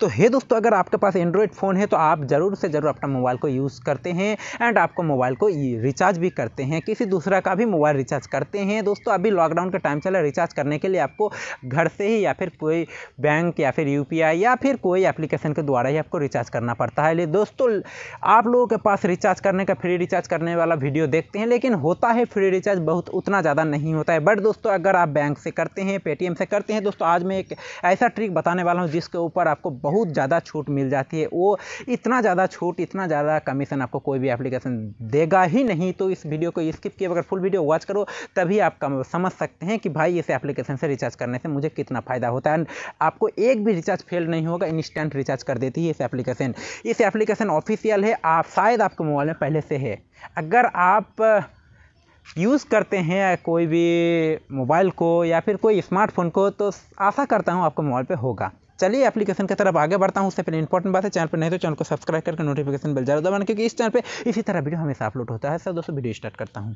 तो हे दोस्तों अगर आपके पास एंड्रॉयड फ़ोन है तो आप ज़रूर से ज़रूर अपना मोबाइल को यूज़ करते हैं एंड आपको मोबाइल को रिचार्ज भी करते हैं किसी दूसरा का भी मोबाइल रिचार्ज करते हैं दोस्तों अभी लॉकडाउन का टाइम चला रिचार्ज करने के लिए आपको घर से ही या फिर कोई बैंक या फिर यू या फिर कोई एप्लीकेशन के द्वारा ही आपको रिचार्ज करना पड़ता है दोस्तों आप लोगों के पास रिचार्ज करने का फ्री रिचार्ज करने वाला वीडियो देखते हैं लेकिन होता है फ्री रिचार्ज बहुत उतना ज़्यादा नहीं होता है बट दोस्तों अगर आप बैंक से करते हैं पेटीएम से करते हैं दोस्तों आज मैं एक ऐसा ट्रिक बताने वाला हूँ जिसके ऊपर आपको बहुत ज़्यादा छूट मिल जाती है वो इतना ज़्यादा छूट इतना ज़्यादा कमीशन आपको कोई भी एप्लीकेशन देगा ही नहीं तो इस वीडियो को स्किप किए अगर फुल वीडियो वॉच करो तभी आप समझ सकते हैं कि भाई इस एप्लीकेशन से रिचार्ज करने से मुझे कितना फ़ायदा होता है आपको एक भी रिचार्ज फेल नहीं होगा इंस्टेंट रिचार्ज कर देती है इस एप्लीकेशन इस एप्लीकेशन ऑफिशियल है आप शायद आपके मोबाइल में पहले से है अगर आप यूज़ करते हैं कोई भी मोबाइल को या फिर कोई स्मार्टफोन को तो आशा करता हूँ आपको मोबाइल पे होगा चलिए एप्लीकेशन की तरफ आगे बढ़ता हूँ उससे पहले इंपॉर्टेंट बात है चैनल पर नहीं तो चैनल को सब्सक्राइब करके नोटिफिकेशन बिल जरूर दबाना क्योंकि इस चैनल पर इसी तरह वीडियो हमेशा अपलोड होता है सर दोस्तों वीडियो स्टार्ट करता हूँ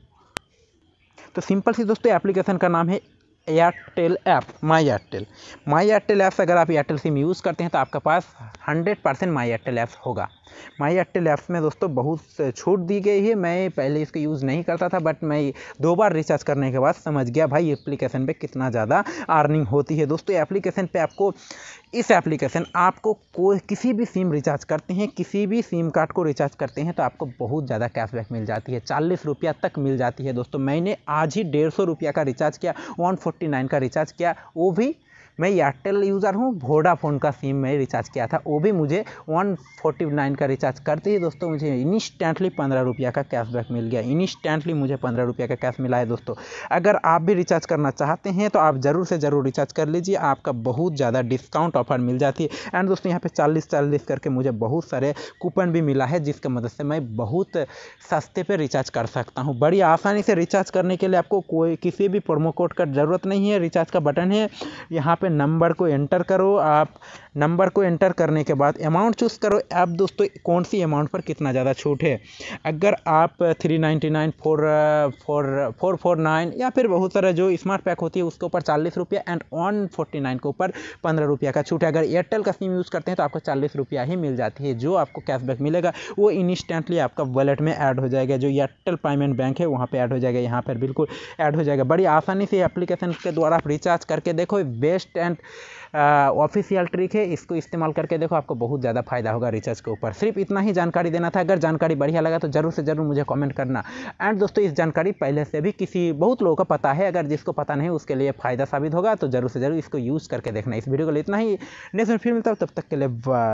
तो सिंपल सी दोस्तों एप्लीकेशन का नाम है Airtel app my Airtel my Airtel apps अगर आप एयरटेल सिम यूज़ करते हैं तो आपके पास hundred percent my Airtel apps होगा माई एयरटेल ऐप्स में दोस्तों बहुत छूट दी गई है मैं पहले इसका यूज़ नहीं करता था बट मैं दो बार रिचार्ज करने के बाद समझ गया भाई एप्लीकेशन पे कितना ज़्यादा अर्निंग होती है दोस्तों एप्लीकेशन पे आपको इस एप्लीकेशन आपको कोई किसी भी सिम रिचार्ज करते हैं किसी भी सिम कार्ड को रिचार्ज करते हैं तो आपको बहुत ज़्यादा कैशबैक मिल जाती है चालीस रुपया तक मिल जाती है दोस्तों मैंने आज ही डेढ़ सौ रुपया का रिचार्ज किया वन फोर्टी नाइन का रिचार्ज किया वो भी मैं एयरटेल यूज़र हूँ वोडाफोन का सिम में रिचार्ज किया था वो भी मुझे वन फोर्टी नाइन का रिचार्ज करते ही दोस्तों मुझे इंस्टेंटली पंद्रह रुपया का कैशबैक मिल गया इंस्टेंटली मुझे पंद्रह रुपया का कैश मिला है दोस्तों अगर आप भी रिचार्ज करना चाहते हैं तो आप ज़रूर से ज़रूर रिचार्ज कर लीजिए आपका बहुत ज़्यादा डिस्काउंट ऑफर मिल जाती है एंड दोस्तों यहाँ पर चालीस चालीस करके मुझे बहुत सारे कूपन भी मिला है जिसकी मदद से मैं बहुत सस्ते पर रिचार्ज कर सकता हूँ बड़ी आसानी से रिचार्ज करने के लिए आपको कोई किसी भी प्रोमो कोड का ज़रूरत नहीं है रिचार्ज का बटन है यहाँ पर नंबर को एंटर करो आप नंबर को एंटर करने के बाद अमाउंट चूज़ करो आप दोस्तों कौन सी अमाउंट पर कितना ज़्यादा छूट है अगर आप three ninety nine four four four four nine या फिर बहुत सारा जो स्मार्ट पैक होती है उसके ऊपर चालीस रुपया एंड वन फोर्टी नाइन के ऊपर पंद्रह रुपया का छूट है अगर एयरटेल का सिम यूज़ करते हैं तो आपको चालीस रुपया ही मिल जाती है जो आपको कैशबैक मिलेगा वो इंस्टेंटली आपका वॉलेट में ऐड हो जाएगा जो एयरटेल पेमेंट बैंक है वहाँ पर ऐड हो जाएगा यहाँ पर बिल्कुल ऐड हो जाएगा बड़ी आसानी से एप्लीकेशन के द्वारा आप रिचार्ज करके देखो बेस्ट एंड ऑफिशियल ट्रिक है इसको इस्तेमाल करके देखो आपको बहुत ज़्यादा फायदा होगा रिचार्ज के ऊपर सिर्फ इतना ही जानकारी देना था अगर जानकारी बढ़िया लगा तो ज़रूर से ज़रूर मुझे कमेंट करना एंड दोस्तों इस जानकारी पहले से भी किसी बहुत लोगों का पता है अगर जिसको पता नहीं उसके लिए फ़ायदा साबित होगा तो ज़रूर से ज़रूर इसको यूज़ करके देखना इस वीडियो को इतना ही नेक्स्ट फिर मिलता है तब तक के लिए